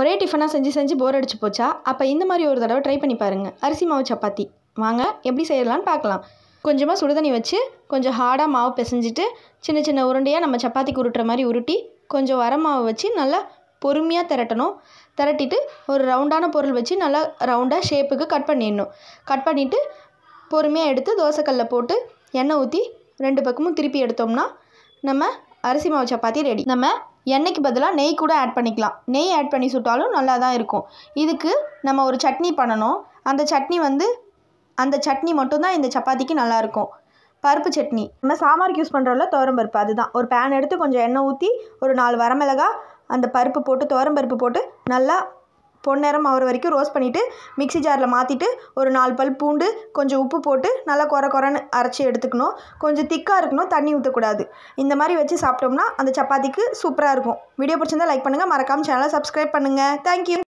ஒரே டிஃபனாக செஞ்சு செஞ்சு போர் அடிச்சு போச்சா அப்போ இந்த மாதிரி ஒரு தடவை ட்ரை பண்ணி பாருங்கள் அரிசி மாவு சப்பாத்தி வாங்க எப்படி செய்யலான்னு பார்க்கலாம் கொஞ்சமாக சுடுதண்ணி வச்சு கொஞ்சம் ஹார்டாக மாவு பிசைஞ்சிட்டு சின்ன சின்ன உருண்டையாக நம்ம சப்பாத்திக்கு உருட்டுற மாதிரி உருட்டி கொஞ்சம் வர மாவு வச்சு நல்லா பொறுமையாக திரட்டணும் திரட்டிட்டு ஒரு ரவுண்டான பொருள் வச்சு நல்லா ரவுண்டாக ஷேப்புக்கு கட் பண்ணிடணும் கட் பண்ணிவிட்டு பொறுமையாக எடுத்து தோசைக்கல்ல போட்டு எண்ணெய் ஊற்றி ரெண்டு பக்கமும் திருப்பி எடுத்தோம்னா நம்ம அரிசி மாவு சப்பாத்தி ரெடி நம்ம எண்ணெய்க்கு பதிலாக நெய் கூட ஆட் பண்ணிக்கலாம் நெய் ஆட் பண்ணி சுட்டாலும் நல்லா தான் இருக்கும் இதுக்கு நம்ம ஒரு சட்னி பண்ணணும் அந்த சட்னி வந்து அந்த சட்னி மட்டும்தான் இந்த சப்பாத்திக்கு நல்லாயிருக்கும் பருப்பு சட்னி நம்ம சாம்பாருக்கு யூஸ் பண்ணுறோம்ல பருப்பு அதுதான் ஒரு பேன் எடுத்து கொஞ்சம் எண்ணெய் ஊற்றி ஒரு நாலு வரமிளகா அந்த பருப்பு போட்டு பருப்பு போட்டு நல்லா பொன்னிறம் ஆகிற வரைக்கும் ரோஸ்ட் பண்ணிவிட்டு மிக்சி ஜாரில் மாற்றிட்டு ஒரு நாலு பல் பூண்டு கொஞ்சம் உப்பு போட்டு நல்லா குறை குறன்னு அரைச்சி எடுத்துக்கணும் கொஞ்சம் திக்காக இருக்கணும் தண்ணி ஊற்றக்கூடாது இந்த மாதிரி வச்சு சாப்பிட்டோம்னா அந்த சப்பாத்திக்கு சூப்பராக இருக்கும் வீடியோ பிடிச்சிருந்தா லைக் பண்ணுங்கள் மறக்காமல் சேனலை சப்ஸ்கிரைப் பண்ணுங்கள் தேங்க்யூ